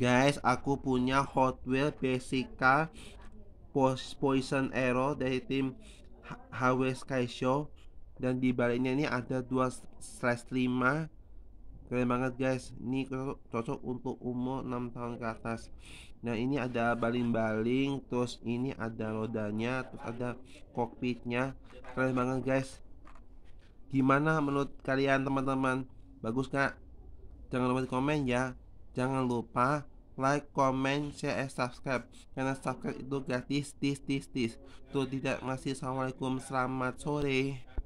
Guys, aku punya Hot Wheels Basica Poison Arrow dari tim HW Sky Show dan di baliknya ini ada dua slash 5 keren banget guys ini cocok, untuk umur 6 tahun ke atas nah ini ada baling-baling terus ini ada rodanya terus ada kokpitnya keren banget guys gimana menurut kalian teman-teman bagus gak jangan lupa di komen ya Jangan lupa like, comment, share, and subscribe Karena subscribe itu gratis, tis, tis, tis Tuh tidak masih Assalamualaikum, selamat sore